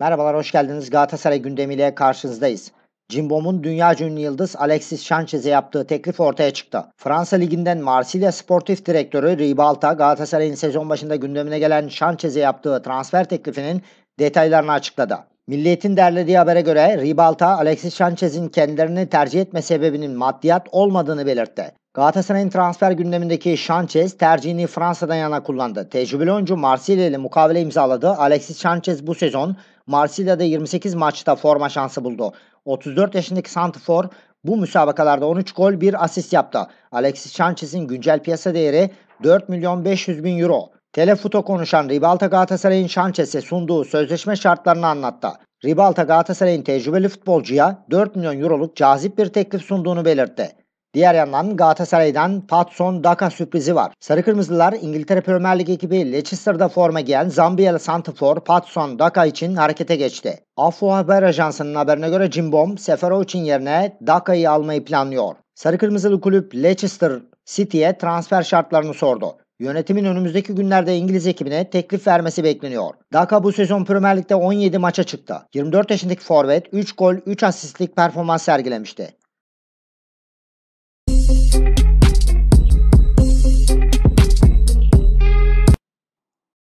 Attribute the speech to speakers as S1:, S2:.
S1: Merhabalar, hoş geldiniz. Galatasaray gündemiyle karşınızdayız. Cimbom'un dünya ünlü yıldız Alexis Sanchez'e yaptığı teklif ortaya çıktı. Fransa Ligi'nden Marsilya Sportif Direktörü Ribalta, Galatasaray'ın sezon başında gündemine gelen Sanchez'e yaptığı transfer teklifinin detaylarını açıkladı. Milliyetin derlediği habere göre Ribalta, Alexis Sanchez'in kendilerini tercih etme sebebinin maddiyat olmadığını belirtti. Galatasaray'ın transfer gündemindeki Sanchez tercihini Fransa'dan yana kullandı. Tecrübeli oyuncu Marsilya ile mukavele imzaladı. Alexis Sanchez bu sezon Marsilya'da 28 maçta forma şansı buldu. 34 yaşındaki Santifor bu müsabakalarda 13 gol 1 asist yaptı. Alexis Sanchez'in güncel piyasa değeri 4 milyon 500 bin euro. Telefuto konuşan Ribalta Galatasaray'ın Şançes'e sunduğu sözleşme şartlarını anlattı. Ribalta Galatasaray'ın tecrübeli futbolcuya 4 milyon euroluk cazip bir teklif sunduğunu belirtti. Diğer yandan Galatasaray'dan Patson Daka sürprizi var. Sarı Kırmızılar İngiltere Premier Lig ekibi Leicester'da forma giyen Zambiyalı Santifor Patson Daka için harekete geçti. Afo Haber Ajansı'nın haberine göre Jimbom Seferovic'in yerine Daka'yı almayı planlıyor. Sarı Kırmızılı kulüp Leicester City'ye transfer şartlarını sordu. Yönetimin önümüzdeki günlerde İngiliz ekibine teklif vermesi bekleniyor. Daka bu sezon Premier Lig'de 17 maça çıktı. 24 yaşındaki forvet 3 gol 3 asistlik performans sergilemişti.